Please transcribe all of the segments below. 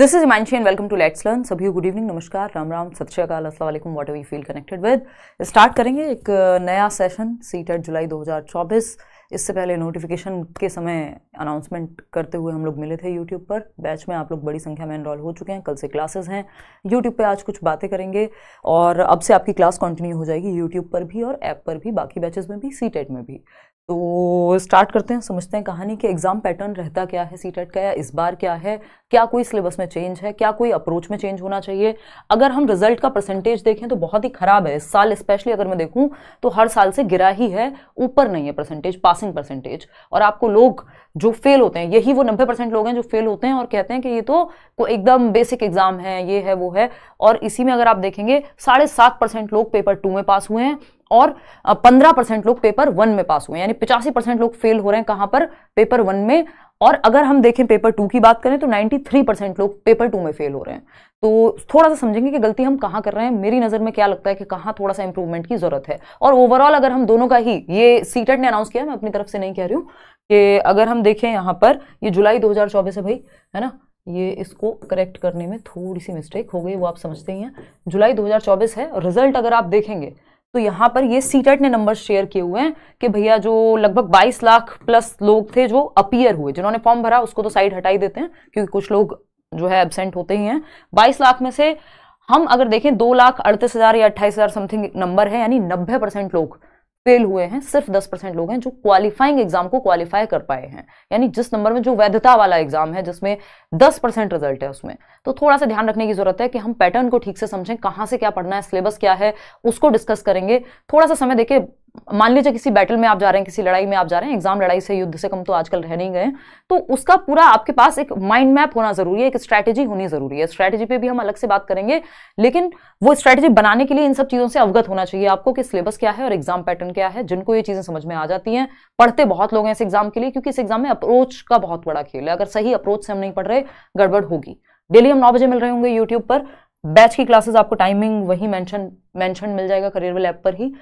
this is मैं and welcome to let's learn सभी good evening नमस्कार राम राम सत श्रीकाल असलम what you feel connected with start करेंगे एक uh, नया सेशन सी टेट जुलाई 2024 इससे पहले नोटिफिकेशन के समय अनाउंसमेंट करते हुए हम लोग मिले थे यूट्यूब पर बैच में आप लोग बड़ी संख्या में इनरॉल हो चुके हैं कल से क्लासेस हैं यूट्यूब पे आज कुछ बातें करेंगे और अब से आपकी क्लास कंटिन्यू हो जाएगी यूट्यूब पर भी और ऐप पर भी बाकी बैचेस में भी सी टेट में भी तो स्टार्ट करते हैं समझते हैं कहानी के एग्ज़ाम पैटर्न रहता क्या है सी टेट e का या इस बार क्या है क्या कोई सिलेबस में चेंज है क्या कोई अप्रोच में चेंज होना चाहिए अगर हम रिजल्ट का परसेंटेज देखें तो बहुत ही ख़राब है इस साल स्पेशली अगर मैं देखूं तो हर साल से गिरा ही है ऊपर नहीं है परसेंटेज पासिंग परसेंटेज और आपको लोग जो फेल होते हैं यही वो नब्बे परसेंट लोग हैं जो फेल होते हैं और कहते हैं कि ये तो कोई एकदम बेसिक एग्ज़ाम है ये है वो है और इसी में अगर आप देखेंगे साढ़े सात परसेंट लोग पेपर टू में पास हुए हैं और पंद्रह परसेंट लोग पेपर वन में पास हुए यानी पिचासी परसेंट लोग फेल हो रहे हैं कहां पर पेपर वन में और अगर हम देखें पेपर टू की बात करें तो 93 परसेंट लोग पेपर टू में फेल हो रहे हैं तो थोड़ा सा समझेंगे कि गलती हम कहां कर रहे हैं मेरी नज़र में क्या लगता है कि कहाँ थोड़ा सा इंप्रूवमेंट की ज़रूरत है और ओवरऑल अगर हम दोनों का ही ये सीटेट e ने अनाउंस किया मैं अपनी तरफ से नहीं कह रही हूं कि अगर हम देखें यहां पर ये जुलाई दो है भाई है ना ये इसको करेक्ट करने में थोड़ी सी मिस्टेक हो गई वो आप समझते ही हैं जुलाई 2024 है रिजल्ट अगर आप देखेंगे तो यहाँ पर ये सीटेट e ने नंबर शेयर किए हुए हैं कि भैया जो लगभग 22 लाख प्लस लोग थे जो अपीयर हुए जिन्होंने फॉर्म भरा उसको तो साइड हटाई देते हैं क्योंकि कुछ लोग जो है एबसेंट होते ही हैं 22 लाख में से हम अगर देखें दो लाख अड़तीस हज़ार या अट्ठाईस हज़ार समथिंग नंबर है यानी नब्बे परसेंट लोग फेल हुए हैं सिर्फ दस परसेंट लोग हैं जो क्वालिफाइंग एग्जाम को क्वालिफाई कर पाए हैं यानी जिस नंबर में जो वैधता वाला एग्जाम है जिसमें दस परसेंट रिजल्ट है उसमें तो थोड़ा सा ध्यान रखने की जरूरत है कि हम पैटर्न को ठीक से समझें कहां से क्या पढ़ना है सिलेबस क्या है उसको डिस्कस करेंगे थोड़ा सा समय देखिए मान लीजिए किसी बैटल में आप जा रहे हैं किसी लड़ाई में आप जा रहे हैं एग्जाम लड़ाई से युद्ध से कम तो आजकल रह नहीं गए तो उसका पूरा आपके पास एक माइंड मैप होना जरूरी है एक स्ट्रैटेजी होनी जरूरी है स्ट्रैटेजी पे भी हम अलग से बात करेंगे लेकिन वो स्ट्रैटेजी बनाने के लिए इन सब चीज़ों से अवगत होना चाहिए आपको कि सिलेबस क्या है और एग्जाम पैटर्न क्या है जिनको ये चीज़ें समझ में आ जाती हैं पढ़ते बहुत लोग हैं इस एग्जाम के लिए क्योंकि इस एग्जाम में अप्रोच का बहुत बड़ा खेल है अगर सही अप्रोच से हम नहीं पढ़ रहे गड़बड़ होगी डेली हम नौ बजे मिल रहे होंगे यूट्यूब पर बैच की क्लासेस आपको टाइमिंग वही मेंशन मेंशन मिल जाएगा करियर वेल ऐप पर ही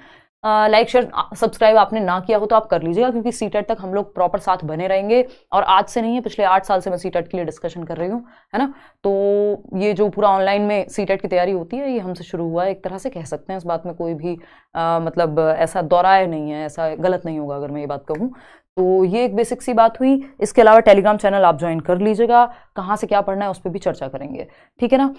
लाइक शेयर सब्सक्राइब आपने ना किया हो तो आप कर लीजिएगा क्योंकि सी e तक हम लोग प्रॉपर साथ बने रहेंगे और आज से नहीं है पिछले आठ साल से मैं सी e के लिए डिस्कशन कर रही हूँ है ना तो ये जो पूरा ऑनलाइन में सी e की तैयारी होती है ये हमसे शुरू हुआ है एक तरह से कह सकते हैं इस बात में कोई भी आ, मतलब ऐसा दोहराया नहीं है ऐसा गलत नहीं होगा अगर मैं ये बात कहूँ तो ये एक बेसिक सी बात हुई इसके अलावा टेलीग्राम चैनल आप ज्वाइन कर लीजिएगा कहाँ से क्या पढ़ना है उस पर भी चर्चा करेंगे ठीक है ना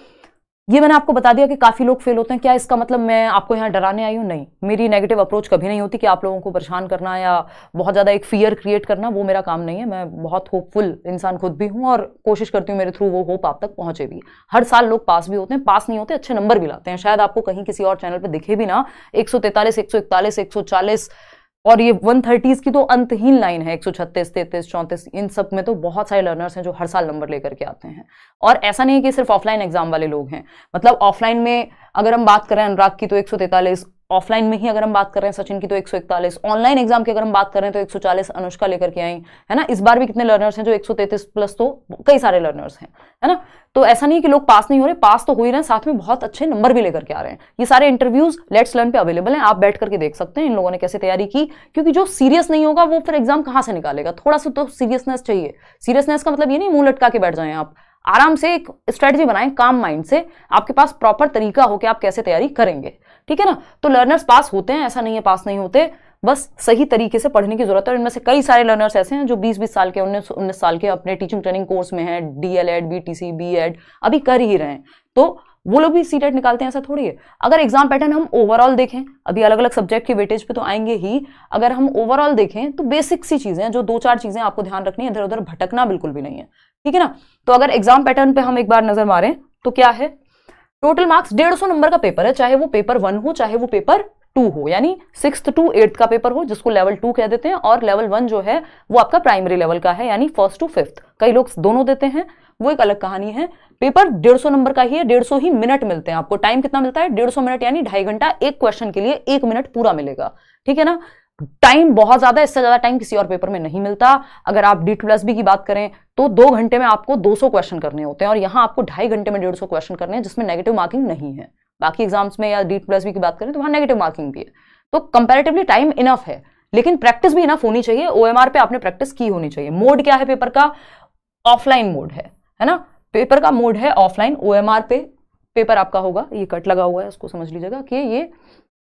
ये मैंने आपको बता दिया कि काफ़ी लोग फेल होते हैं क्या इसका मतलब मैं आपको यहाँ डराने आई हूँ नहीं मेरी नेगेटिव अप्रोच कभी नहीं होती कि आप लोगों को परेशान करना या बहुत ज़्यादा एक फियर क्रिएट करना वो मेरा काम नहीं है मैं बहुत होपफुल इंसान खुद भी हूँ और कोशिश करती हूँ मेरे थ्रू वो होप आप तक पहुँचे भी हर साल लोग पास भी होते हैं पास नहीं होते अच्छे नंबर भी लाते हैं शायद आपको कहीं किसी और चैनल पर दिखे भी ना एक सौ तैतालीस एक सौ इकतालीस एक सौ चालीस और ये वन थर्टीज़ की तो अंतहीन लाइन है एक सौ छत्तीस तैतीस चौंतीस इन सब में तो बहुत सारे लर्नर्स हैं जो हर साल नंबर लेकर के आते हैं और ऐसा नहीं है कि सिर्फ ऑफलाइन एग्जाम वाले लोग हैं मतलब ऑफलाइन में अगर हम बात करें अनुराग की तो एक सौ ऑफलाइन में ही अगर हम बात कर रहे हैं सचिन की तो 141 ऑनलाइन एग्जाम की अगर हम बात कर रहे हैं तो 140 अनुष्का लेकर के आई है ना इस बार भी कितने लर्नर्स हैं जो 133 प्लस तो कई सारे लर्नर्स हैं है ना तो ऐसा नहीं है कि लोग पास नहीं हो रहे पास तो हो ही रहे हैं साथ में बहुत अच्छे नंबर भी लेकर के आ रहे हैं ये सारे इंटरव्यूज लेट्स लर्न पे अवेलेबल हैं आप बैठ करके देख सकते हैं इन लोगों ने कैसे तैयारी की क्योंकि जो सीरियस नहीं होगा वो फिर एग्जाम कहाँ से निकालेगा थोड़ा सा तो सीरियसनेस चाहिए सीरियसनेस का मतलब ये नहीं मुंह लटका के बैठ जाए आप आराम से एक स्ट्रेटजी बनाएं काम माइंड से आपके पास प्रॉपर तरीका हो कि आप कैसे तैयारी करेंगे ठीक है ना तो लर्नर्स पास होते हैं ऐसा नहीं है पास नहीं होते बस सही तरीके से पढ़ने की जरूरत है और इनमें से कई सारे लर्नर्स ऐसे हैं जो 20-20 साल के उन्नीस उन्नीस साल के अपने टीचिंग ट्रेनिंग कोर्स में हैं D L Ed B T C B Ed अभी कर ही रहे हैं तो वो लोग भी सी टेट निकालते हैं ऐसा थोड़ी है अगर एग्जाम पैटर्न हम ओवरऑल देखें अभी अलग अलग सब्जेक्ट के वेटेज पे तो आएंगे ही अगर हम ओवरऑल देखें तो बेसिक सी चीज़ें जो दो चार चीज़ें आपको ध्यान रखनी है इधर उधर भटकना बिल्कुल भी नहीं है ठीक है ना तो अगर एग्जाम पैटर्न पे हम एक बार नज़र मारें तो क्या है टोटल मार्क्स डेढ़ सौ नंबर का पेपर है चाहे वो पेपर वन हो चाहे वो पेपर टू हो यानी सिक्स टू एट्थ का पेपर हो जिसको लेवल टू कह देते हैं और लेवल वन जो है वो आपका प्राइमरी लेवल का है यानी फर्स्ट टू फिफ्थ कई लोग दोनों देते हैं वो एक अलग कहानी है पेपर डेढ़ सौ नंबर का ही है डेढ़ सौ ही मिनट मिलते हैं आपको टाइम कितना मिलता है डेढ़ सौ मिनट यानी ढाई घंटा एक क्वेश्चन के लिए एक मिनट पूरा मिलेगा ठीक है ना टाइम बहुत ज्यादा इससे ज्यादा टाइम किसी और पेपर में नहीं मिलता अगर आप डी प्लस बी की बात करें तो दो घंटे में आपको 200 क्वेश्चन करने होते हैं और यहां आपको ढाई घंटे में डेढ़ सौ क्वेश्चन करने हैं जिसमें नेगेटिव मार्किंग नहीं है बाकी एग्जाम्स में या डी प्लस बी की बात करें तो वहां नेगेटिव मार्किंग भी है तो कंपेरेटिवली टाइम इनफ है लेकिन प्रैक्टिस भी इनफ होनी चाहिए ओ पे आपने प्रैक्टिस की होनी चाहिए मोड क्या है पेपर का ऑफलाइन मोड है है ना पेपर का मोड है ऑफलाइन ओ पे पेपर आपका होगा ये कट लगा हुआ है उसको समझ लीजिएगा कि ये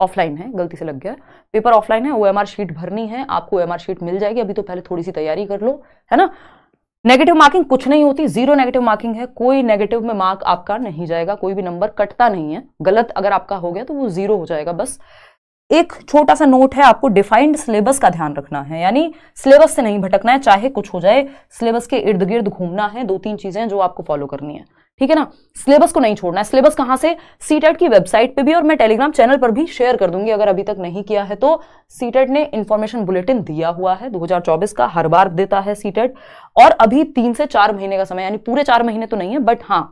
ऑफलाइन है गलती से लग गया पेपर ऑफलाइन है ओ शीट भरनी है आपको ओ शीट मिल जाएगी अभी तो पहले थोड़ी सी तैयारी कर लो है ना नेगेटिव मार्किंग कुछ नहीं होती जीरो नेगेटिव मार्किंग है कोई नेगेटिव में मार्क आपका नहीं जाएगा कोई भी नंबर कटता नहीं है गलत अगर आपका हो गया तो वो जीरो हो जाएगा बस एक छोटा सा नोट है आपको डिफाइंड सिलेबस का ध्यान रखना है यानी सिलेबस से नहीं भटकना है चाहे कुछ हो जाए सिलेबस के इर्द गिर्द घूमना है दो तीन चीजें जो आपको फॉलो करनी है ठीक है ना सिलेबस को नहीं छोड़ना है सिलेबस कहां से सीटेट e की वेबसाइट पे भी और मैं टेलीग्राम चैनल पर भी शेयर कर दूंगी अगर अभी तक नहीं किया है तो सी e ने इन्फॉर्मेशन बुलेटिन दिया हुआ है 2024 का हर बार देता है सी e और अभी तीन से चार महीने का समय यानी पूरे चार महीने तो नहीं है बट हाँ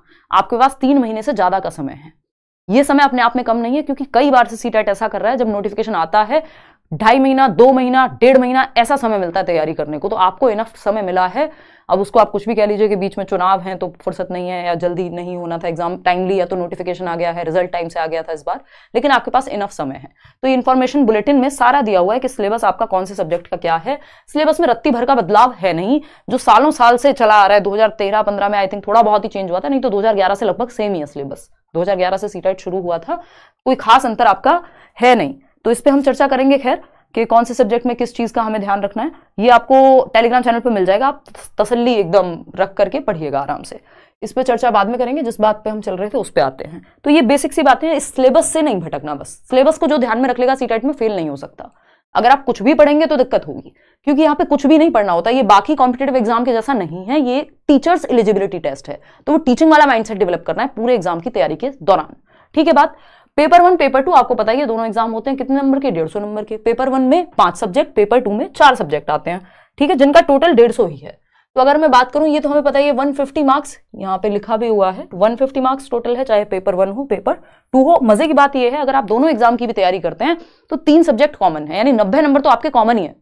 आपके पास तीन महीने से ज़्यादा का समय है ये समय अपने आप में कम नहीं है क्योंकि कई बार से सी ऐसा कर रहा है जब नोटिफिकेशन आता है ढाई महीना दो महीना डेढ़ महीना ऐसा समय मिलता है तैयारी करने को तो आपको इनफ समय मिला है अब उसको आप कुछ भी कह लीजिए कि बीच में चुनाव है तो फुर्सत नहीं है या जल्दी नहीं होना था एग्जाम टाइमली या तो नोटिफिकेशन आ गया है रिजल्ट टाइम से आ गया था इस बार लेकिन आपके पास इनफ समय है तो ये इन्फॉर्मेशन बुलेटिन में सारा दिया हुआ है कि सिलेबस आपका कौन से सब्जेक्ट का क्या है सिलेबस में रत्ती भर का बदलाव है नहीं जो सालों साल से चला आ रहा है दो हजार में आई थिंक थोड़ा बहुत ही चेंज हुआ था नहीं तो दो से लगभग सेम ही है सिलेबस दो से सीटाइट शुरू हुआ था कोई खास अंतर आपका है नहीं तो इस पर हम चर्चा करेंगे खैर कि कौन से सब्जेक्ट में किस चीज़ का हमें ध्यान रखना है ये आपको टेलीग्राम चैनल पर मिल जाएगा आप तसल्ली एकदम रख करके पढ़िएगा आराम से इस पर चर्चा बाद में करेंगे जिस बात पे हम चल रहे थे उस पर आते हैं तो ये बेसिक सी बातें इस सिलेबस से नहीं भटकना बस सिलेबस को जो ध्यान में रख लेगा सी में फेल नहीं हो सकता अगर आप कुछ भी पढ़ेंगे तो दिक्कत होगी क्योंकि यहाँ पे कुछ भी नहीं पढ़ना होता ये बाकी कॉम्पिटेटिव एग्जाम के जैसा नहीं है ये टीचर्स एलिजिबिलिटी टेस्ट है तो वो टीचिंग वाला माइंडसेट डेवलप करना है पूरे एग्जाम की तैयारी के दौरान ठीक है बात पेपर वन पेपर टू आपको पता है दोनों एग्जाम होते हैं कितने नंबर के डेढ़ सौ नंबर के पेपर वन में पांच सब्जेक्ट पेपर टू में चार सब्जेक्ट आते हैं ठीक है जिनका टोटल डेढ़ सौ ही है तो अगर मैं बात करूं ये तो हमें पता है वन फिफ्टी मार्क्स यहाँ पे लिखा भी हुआ है वन फिफ्टी मार्क्स टोटल है चाहे पेपर वन हो पेपर टू हो मजे की बात यह है अगर आप दोनों एग्जाम की भी तैयारी करते हैं तो तीन सब्जेक्ट कॉमन है यानी नब्बे नंबर तो आपके कॉमन ही है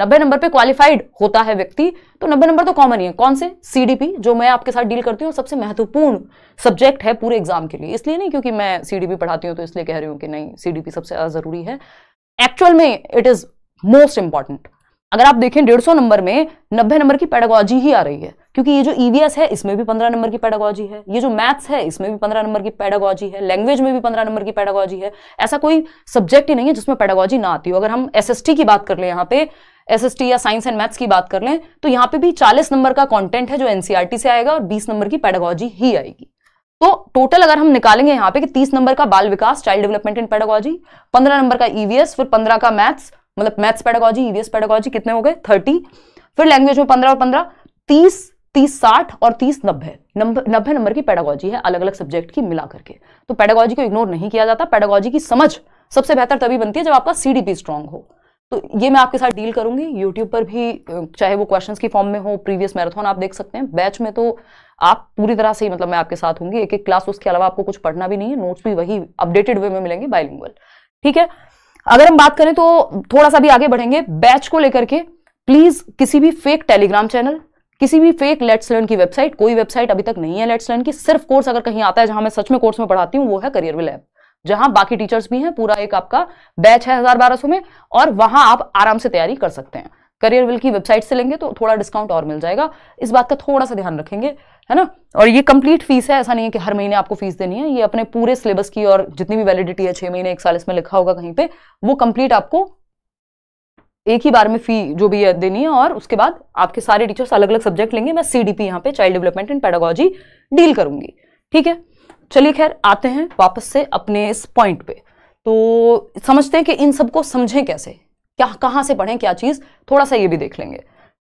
नब्बे नंबर पे क्वालिफाइड होता है व्यक्ति तो नब्बे नंबर तो कॉमन ही है कौन से सीडीपी जो मैं आपके साथ डील करती हूँ सबसे महत्वपूर्ण सब्जेक्ट है पूरे एग्जाम के लिए इसलिए नहीं क्योंकि मैं सीडीपी पढ़ाती हूँ तो इसलिए कह रही हूँ कि नहीं सीडीपी सबसे ज़्यादा जरूरी है एक्चुअल में इट इज मोस्ट इंपॉर्टेंट अगर आप देखें डेढ़ सौ नंबर में नब्बे नंबर की पेडागोजी ही आ रही है क्योंकि ये जो ईवीएस e है इसमें भी पंद्रह नंबर की पेडागोजी है ये जो मैथ्स है इसमें भी पंद्रह नंबर की पेडागोजी है लैंग्वेज में भी पंद्रह नंबर की पेडागोजी है ऐसा कोई सब्जेक्ट ही नहीं है जिसमें पेडागोजी ना आती हो अगर हम एसएसटी की बात कर ले यहाँ पे एसएसटी या साइंस एंड मैथ्स की बात कर लें तो यहाँ पे भी 40 नंबर का कंटेंट है जो एनसीईआरटी e से आएगा और 20 नंबर की पेडागोजी ही आएगी तो टोटल अगर हम निकालेंगे यहाँ पे कि 30 नंबर का बाल विकास child development and pedagogy 15 number का ईवीएस e फिर 15 का मैथ्स मतलब मैथ्स पेडागोजी ईवीएस पेडागोजी कितने हो गए थर्टी फिर लैंग्वेज में पंद्रह और पंद्रह तीस तीस साठ और तीस नब्बे नब्बे नंबर की पेडागोजी है अलग अलग सब्जेक्ट की मिला करके तो पेडागोजी को इग्नोर नहीं किया जाता पेडागोजी की समझ सबसे बेहतर तभी बनती है जब आपका सीडीपी स्ट्रॉन्ग हो तो ये मैं आपके साथ डील करूंगी यूट्यूब पर भी चाहे वो क्वेश्चंस की फॉर्म में हो प्रीवियस मैराथन आप देख सकते हैं बैच में तो आप पूरी तरह से ही मतलब मैं आपके साथ हूँ एक एक क्लास उसके अलावा आपको कुछ पढ़ना भी नहीं है नोट्स भी वही अपडेटेड वे में मिलेंगे बाइलिंगुअल ठीक है अगर हम बात करें तो थोड़ा सा भी आगे बढ़ेंगे बैच को लेकर के प्लीज किसी भी फेक टेलीग्राम चैनल किसी भी फेक लेट्स लर्न की वेबसाइट कोई वेबसाइट अभी तक नहीं है लेट्स लर्न की सिर्फ कोर्स अगर कहीं आता है जहां मैं सच में कोर्स में पढ़ाती हूँ वो है करियर विल ऐप जहां बाकी टीचर्स भी हैं पूरा एक आपका बैच है हजार बारह सौ में और वहां आप आराम से तैयारी कर सकते हैं करियर विल की वेबसाइट से लेंगे तो थोड़ा डिस्काउंट और मिल जाएगा इस बात का थोड़ा सा ध्यान रखेंगे है ना और ये कंप्लीट फीस है ऐसा नहीं है कि हर महीने आपको फीस देनी है ये अपने पूरे सिलेबस की और जितनी भी वैलिडिटी है छह महीने एक साल इसमें लिखा होगा कहीं पे वो कंप्लीट आपको एक ही बार में फी जो भी है देनी है और उसके बाद आपके सारे टीचर्स अलग अलग सब्जेक्ट लेंगे मैं सी डी पी यहाँ पे child development and pedagogy deal करूंगी ठीक है चलिए खैर आते हैं वापस से अपने इस पॉइंट पे तो समझते हैं कि इन सबको समझें कैसे क्या कहां से पढ़ें क्या चीज़ थोड़ा सा ये भी देख लेंगे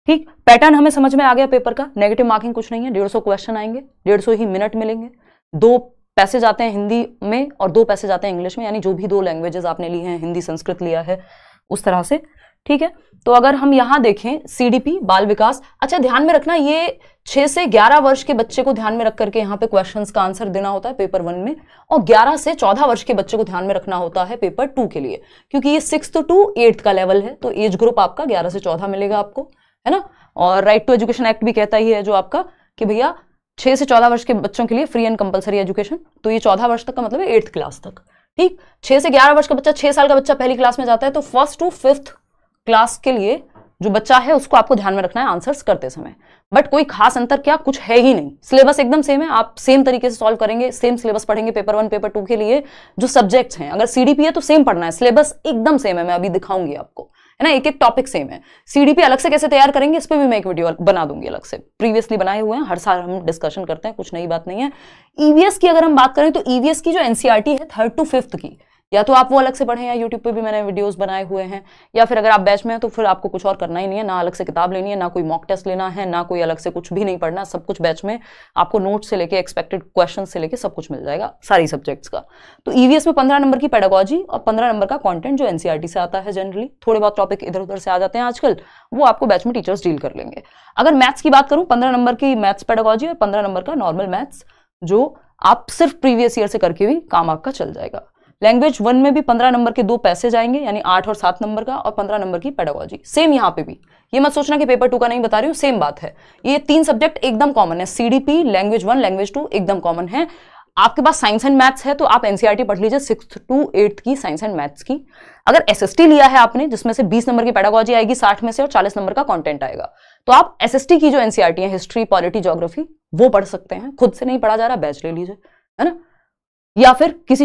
ठीक पैटर्न हमें समझ में आ गया पेपर का नेगेटिव मार्किंग कुछ नहीं है डेढ़ सौ क्वेश्चन आएंगे डेढ़ सौ ही मिनट मिलेंगे दो पैसे जाते हैं हिंदी में और दो पैसे जाते हैं इंग्लिश में यानी जो भी दो लैंग्वेजेस आपने ली हैं हिंदी संस्कृत लिया है उस तरह से ठीक है तो अगर हम यहां देखें सीडीपी बाल विकास अच्छा ध्यान में रखना ये छह से ग्यारह वर्ष के बच्चे को ध्यान में रख करके यहाँ पे क्वेश्चंस का आंसर देना होता है पेपर वन में और ग्यारह से चौदह वर्ष के बच्चे को ध्यान में रखना होता है पेपर टू के लिए क्योंकि ये सिक्स टू एट्थ का लेवल है तो एज ग्रुप आपका ग्यारह से चौदह मिलेगा आपको है ना और राइट टू एजुकेशन एक्ट भी कहता ही है जो आपका कि भैया छह से चौदह वर्ष के बच्चों के लिए फ्री एंड कंपलसरी एजुकेशन तो ये चौदह वर्ष तक का मतलब है एट्थ क्लास तक ठीक छह से ग्यारह वर्ष का बच्चा छह साल का बच्चा पहली क्लास में जाता है तो फर्स्ट टू फिफ्थ क्लास के लिए जो बच्चा है उसको आपको ध्यान में रखना है आंसर्स करते समय बट कोई खास अंतर क्या कुछ है ही नहीं सिलेबस एकदम सेम है आप सेम तरीके से सॉल्व करेंगे सेम सिलेबस पढ़ेंगे पेपर वन पेपर टू के लिए जो सब्जेक्ट्स हैं अगर सीडीपी है तो सेम पढ़ना है सिलेबस एकदम सेम है मैं अभी दिखाऊंगी आपको है ना एक एक टॉपिक सेम है सीडीपी अलग से कैसे तैयार करेंगे इस पर भी मैं एक वीडियो बना दूंगी अलग से प्रीवियसली बनाए हुए हैं हर साल हम डिस्कशन करते हैं कुछ नई बात नहीं है ईवीएस e की अगर हम बात करें तो ईवीएस e की जो एनसीआरटी e है थर्ड टू फिफ्थ की या तो आप वो अलग से पढ़ें या यूट्यूब पर भी मैंने वीडियोज़ बनाए हुए हैं या फिर अगर आप बैच में हैं तो फिर आपको कुछ और करना ही नहीं है ना अलग से किताब लेनी है ना कोई मॉक टेस्ट लेना है ना कोई अलग से कुछ भी नहीं पढ़ना सब कुछ बैच में आपको नोट्स से लेके एक्सपेक्टेड क्वेश्चन से लेके सब कुछ मिल जाएगा सारी सब्जेक्ट्स का तो ईवीएस e में पंद्रह नंबर की पेडागॉजी और पंद्रह नंबर का कॉन्टेंट जो एनसीआरटी e से आता है जनरली थोड़े बहुत टॉपिक इधर उधर से आ जाते हैं आजकल वो आपको बैच में टीचर्स डील कर लेंगे अगर मैथ्स की बात करूँ पंद्रह नंबर की मैथ्स पेडागॉजी और पंद्रह नंबर का नॉर्मल मैथ्स जो आप सिर्फ प्रीवियस ईयर से करके भी काम आपका चल जाएगा लैंग्वेज वन में भी पंद्रह नंबर के दो पैसे जाएंगे यानी आठ और सात नंबर का और पंद्रह नंबर की पेडोलॉजी सेम यहाँ पे भी ये मत सोचना कि पेपर टू का नहीं बता रही हूँ सेम बात है ये तीन सब्जेक्ट एकदम कॉमन है CDP language one language two एकदम कॉमन है आपके पास साइंस एंड मैथ्स है तो आप एनसीईआरटी e पढ़ लीजिए सिक्स टू एट्थ की साइंस एंड मैथ्स की अगर एसएसटी लिया है आपने जिसमें से 20 नंबर की पैडागोजी आएगी 60 में से और 40 नंबर का कंटेंट आएगा तो आप एसएसटी की जो एनसीईआरटी e है हिस्ट्री पॉलिटी ज्योग्राफी वो पढ़ सकते हैं खुद से नहीं पढ़ा जा रहा बैच ले लीजिए है ना या फिर किसी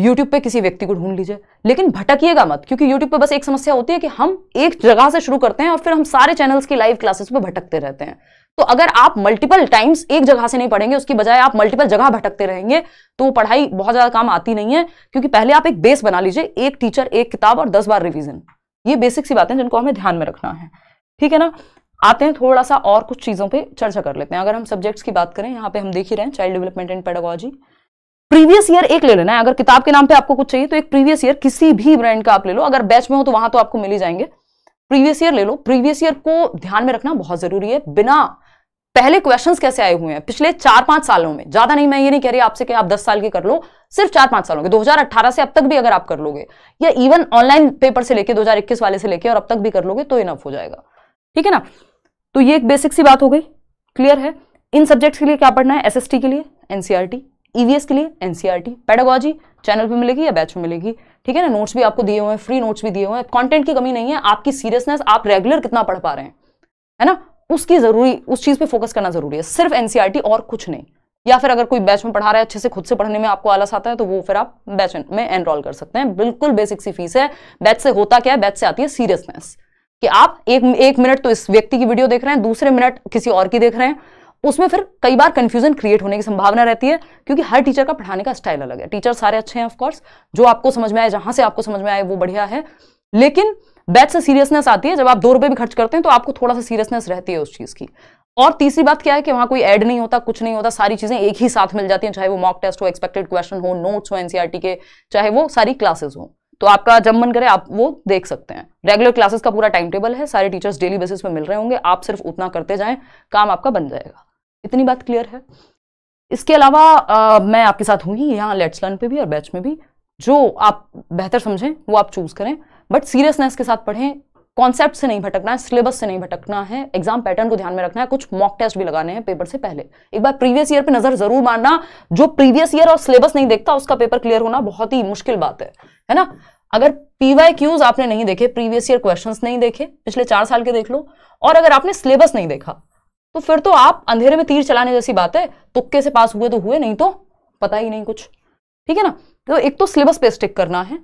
यूट्यूब पे किसी व्यक्ति को ढूंढ लीजिए लेकिन भटकिएगा मत क्योंकि यूट्यूब पे बस एक समस्या होती है कि हम एक जगह से शुरू करते हैं और फिर हम सारे चैनल्स की लाइव क्लासेस पे भटकते रहते हैं तो अगर आप मल्टीपल टाइम्स एक जगह से नहीं पढ़ेंगे उसकी बजाय आप मल्टीपल जगह भटकते रहेंगे तो पढ़ाई बहुत ज्यादा काम आती नहीं है क्योंकि पहले आप एक बेस बना लीजिए एक टीचर एक किताब और दस बार रिविजन ये बेसिक सी बातें जिनको हमें ध्यान में रखना है ठीक है ना आते हैं थोड़ा सा और कुछ चीज़ों पर चर्चा कर लेते हैं अगर हम सब्जेक्ट्स की बात करें यहाँ पे हम देख ही रहे हैं child development and pedagogy previous year एक ले लेना है अगर किताब के नाम पे आपको कुछ चाहिए तो एक प्रीवियस ईयर किसी भी ब्रांड का आप ले लो अगर बैच में हो तो वहां तो आपको मिल ही जाएंगे प्रीवियस ईयर ले लो प्रीवियस ईयर को ध्यान में रखना बहुत जरूरी है बिना पहले क्वेश्चंस कैसे आए हुए हैं पिछले चार पांच सालों में ज्यादा नहीं मैं ये नहीं कह रही आपसे कि आप दस साल के कर लो सिर्फ चार पांच सालों के 2018 से अब तक भी अगर आप कर लोगे या इवन ऑनलाइन पेपर से लेके 2021 वाले से लेके और अब तक भी कर लोगे तो इनफ हो जाएगा ठीक है ना तो ये एक बेसिक सी बात हो गई क्लियर है इन सब्जेक्ट्स के लिए क्या पढ़ना है एस के लिए एनसीआरटी ईवीएस e के लिए एनसीईआरटी पेडागॉजी चैनल पे मिलेगी या बैच में मिलेगी ठीक है ना नोट्स भी आपको दिए हुए हैं फ्री नोट्स भी दिए हुए हैं कंटेंट की कमी नहीं है आपकी सीरियसनेस आप रेगुलर कितना पढ़ पा रहे हैं है ना उसकी जरूरी उस चीज़ पे फोकस करना जरूरी है सिर्फ एनसीईआरटी e और कुछ नहीं या फिर अगर कोई बैच में पढ़ा रहा है अच्छे से खुद से पढ़ने में आपको आलस आता है तो वो फिर आप बैच में एनरोल कर सकते हैं बिल्कुल बेसिक सी फीस है बैच से होता क्या है बैच से आती है सीरियसनेस कि आप एक एक मिनट तो इस व्यक्ति की वीडियो देख रहे हैं दूसरे मिनट किसी और की देख रहे हैं उसमें फिर कई बार कंफ्यूजन क्रिएट होने की संभावना रहती है क्योंकि हर टीचर का पढ़ाने का स्टाइल अलग है टीचर सारे अच्छे हैं ऑफकोर्स जो आपको समझ में आए जहां से आपको समझ में आए वो बढ़िया है लेकिन बैच से सीरियसनेस आती है जब आप दो रुपए भी खर्च करते हैं तो आपको थोड़ा सा सीरियसनेस रहती है उस चीज़ की और तीसरी बात क्या है कि वहां कोई ऐड नहीं होता कुछ नहीं होता सारी चीज़ें एक ही साथ मिल जाती हैं चाहे वो मॉक टेस्ट हो एक्सपेक्टेड क्वेश्चन हो नोट्स हो एनसीईआरटी e के चाहे वो सारी क्लासेस हो तो आपका जब मन करे आप वो देख सकते हैं रेगुलर क्लासेस का पूरा टाइम टेबल है सारे टीचर्स डेली बेसिस पे मिल रहे होंगे आप सिर्फ उतना करते जाए काम आपका बन जाएगा इतनी बात क्लियर है इसके अलावा आ, मैं आपके साथ हूँ ही यहाँ लेट्स लर्न पे भी और बैच में भी जो आप बेहतर समझें वो आप चूज़ करें बट सीरियसनेस के साथ पढ़ें कॉन्सेप्ट से नहीं भटकना है सिलेबस से नहीं भटकना है एग्जाम पैटर्न को ध्यान में रखना है कुछ मॉक टेस्ट भी लगाने हैं पेपर से पहले एक बार प्रीवियस ईयर पे नजर जरूर मारना जो प्रीवियस ईयर और सिलेबस नहीं देखता उसका पेपर क्लियर होना बहुत ही मुश्किल बात है है ना अगर पीवाई क्यूज आपने नहीं देखे प्रीवियस ईयर क्वेश्चन नहीं देखे पिछले चार साल के देख लो और अगर आपने सिलेबस नहीं देखा तो फिर तो आप अंधेरे में तीर चलाने जैसी बात है तुक्के से पास हुए तो हुए नहीं तो पता ही नहीं कुछ ठीक है ना तो एक तो सिलेबस पे स्टिक करना है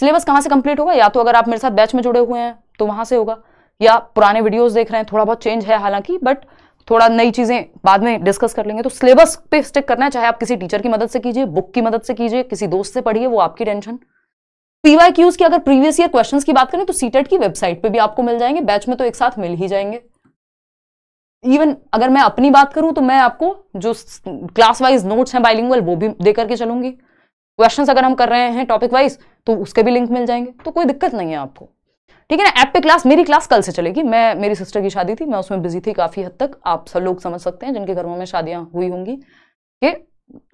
सिलेबस कहाँ से कंप्लीट होगा या तो अगर आप मेरे साथ बैच में जुड़े हुए हैं तो वहां से होगा या पुराने वीडियोस देख रहे हैं थोड़ा बहुत चेंज है हालांकि बट थोड़ा नई चीज़ें बाद में डिस्कस कर लेंगे तो सिलेबस पे स्टिक करना है चाहे आप किसी टीचर की मदद से कीजिए बुक की मदद से कीजिए किसी दोस्त से पढ़िए वो आपकी टेंशन पीवाई क्यूज की अगर प्रीवियस ईयर क्वेश्चन की बात करें तो सीटेट की वेबसाइट पर भी आपको मिल जाएंगे बैच में तो एक साथ मिल ही जाएंगे इवन अगर मैं अपनी बात करूं तो मैं आपको जो क्लास वाइज नोट्स हैं बाइलिंगुअल वो भी दे करके चलूंगी क्वेश्चंस अगर हम कर रहे हैं टॉपिक वाइज तो उसके भी लिंक मिल जाएंगे तो कोई दिक्कत नहीं है आपको ठीक है ना ऐप पे क्लास मेरी क्लास कल से चलेगी मैं मेरी सिस्टर की शादी थी मैं उसमें बिजी थी काफ़ी हद तक आप सब लोग समझ सकते हैं जिनके घरों में शादियां हुई होंगी कि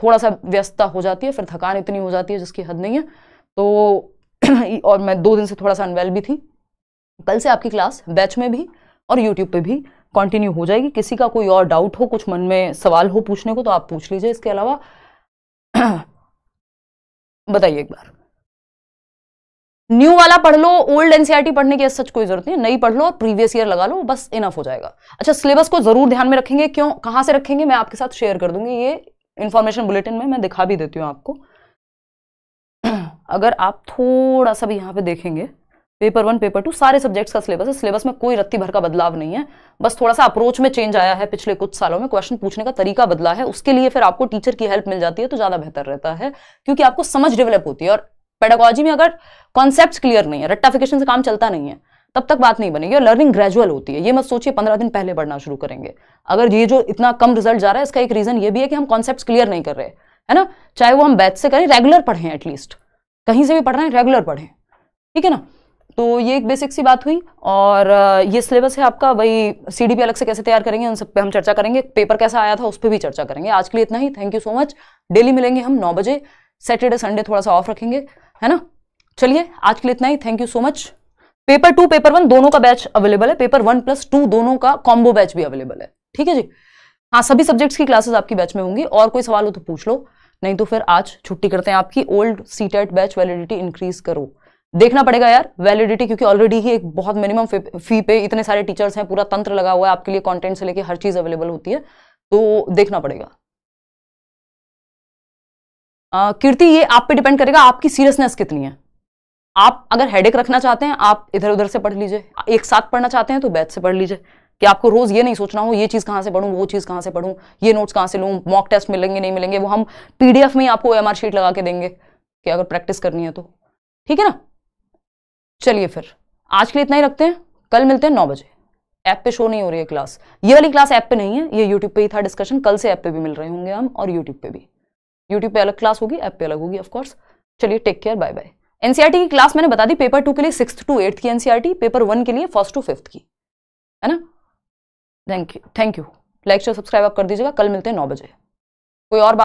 थोड़ा सा व्यस्तता हो जाती है फिर थकान इतनी हो जाती है जिसकी हद नहीं है तो और मैं दो दिन से थोड़ा सा अनवेल भी थी कल से आपकी क्लास बैच में भी और यूट्यूब पर भी कंटिन्यू हो जाएगी किसी का कोई और डाउट हो कुछ मन में सवाल हो पूछने को तो आप पूछ लीजिए इसके अलावा बताइए एक बार न्यू वाला पढ़ लो ओल्ड एनसीईआरटी e पढ़ने की सच कोई जरूरत नहीं नई पढ़ लो और प्रीवियस ईयर लगा लो बस इनफ हो जाएगा अच्छा सिलेबस को जरूर ध्यान में रखेंगे क्यों कहाँ से रखेंगे मैं आपके साथ शेयर कर दूंगी ये इंफॉर्मेशन बुलेटिन में मैं दिखा भी देती हूँ आपको अगर आप थोड़ा सा भी यहां पे देखेंगे पेपर वन पेपर टू सारे सब्जेक्ट्स का सिलेबस है सिलेबस में कोई रत्ती भर का बदलाव नहीं है बस थोड़ा सा अप्रोच में चेंज आया है पिछले कुछ सालों में क्वेश्चन पूछने का तरीका बदला है उसके लिए फिर आपको टीचर की हेल्प मिल जाती है तो ज़्यादा बेहतर रहता है क्योंकि आपको समझ डेवलप होती है और पेडागोलॉजी में अगर कॉन्सेप्ट क्लियर नहीं है रट्टाफिकेशन से काम चलता नहीं है तब तक बात नहीं बनेगी और लर्निंग ग्रेजुअल होती है ये मत सोचिए पंद्रह दिन पहले बढ़ना शुरू करेंगे अगर ये जो इतना कम रिजल्ट जा रहा है इसका एक रीज़न ये भी है कि हम कॉन्सेप्ट क्लियर नहीं कर रहे है ना चाहे वो हम बैच से करें रेगुलर पढ़ें एटलीस्ट कहीं से भी पढ़ रहे हैं रेगुलर पढ़ें ठीक है ना तो ये एक बेसिक सी बात हुई और ये सिलेबस है आपका वही सी डी अलग से कैसे तैयार करेंगे उन सब पे हम चर्चा करेंगे पेपर कैसा आया था उस पर भी चर्चा करेंगे आज के लिए इतना ही thank you so much daily मिलेंगे हम नौ बजे सैटरडे संडे थोड़ा सा ऑफ रखेंगे है ना चलिए आज के लिए इतना ही thank you so much paper two paper one दोनों का बैच अवेलेबल है पेपर वन प्लस टू दोनों का कॉम्बो बैच भी अवेलेबल है ठीक है जी हाँ सभी सब्जेक्ट्स की क्लासेस आपकी बैच में होंगी और कोई सवाल हो तो पूछ लो नहीं तो फिर आज छुट्टी करते हैं आपकी ओल्ड सी बैच वैलिडिटी इंक्रीज करो देखना पड़ेगा यार वैलिडिटी क्योंकि ऑलरेडी ही एक बहुत मिनिमम फी पे इतने सारे टीचर्स हैं पूरा तंत्र लगा हुआ है आपके लिए कंटेंट से लेके हर चीज़ अवेलेबल होती है तो देखना पड़ेगा कीर्ति ये आप पे डिपेंड करेगा आपकी सीरियसनेस कितनी है आप अगर हेडेक रखना चाहते हैं आप इधर उधर से पढ़ लीजिए एक साथ पढ़ना चाहते हैं तो बैच से पढ़ लीजिए कि आपको रोज़ ये नहीं सोचना हो ये चीज़ कहाँ से पढ़ू वो चीज़ कहां से पढ़ू ये नोट्स कहाँ से लूँ मॉक टेस्ट मिलेंगे नहीं मिलेंगे वो हम पीडीएफ में ही आपको एमआर शीट लगा के देंगे कि अगर प्रैक्टिस करनी है तो ठीक है ना चलिए फिर आज के लिए इतना ही रखते हैं कल मिलते हैं नौ बजे ऐप पे शो नहीं हो रही है क्लास ये वाली क्लास ऐप पे नहीं है ये यूट्यूब पे ही था डिस्कशन कल से ऐप पे भी मिल रहे होंगे हम और यूट्यूब पे भी यूट्यूब पे अलग क्लास होगी ऐप पे अलग होगी ऑफकोर्स चलिए take care bye bye NCERT की क्लास मैंने बता दी पेपर टू के लिए सिक्स टू एट्थ की एनसीआरटी पेपर वन के लिए फर्स्ट टू फिफ्थ की है ना thank you thank you like share subscribe आप कर दीजिएगा कल मिलते हैं नौ बजे कोई और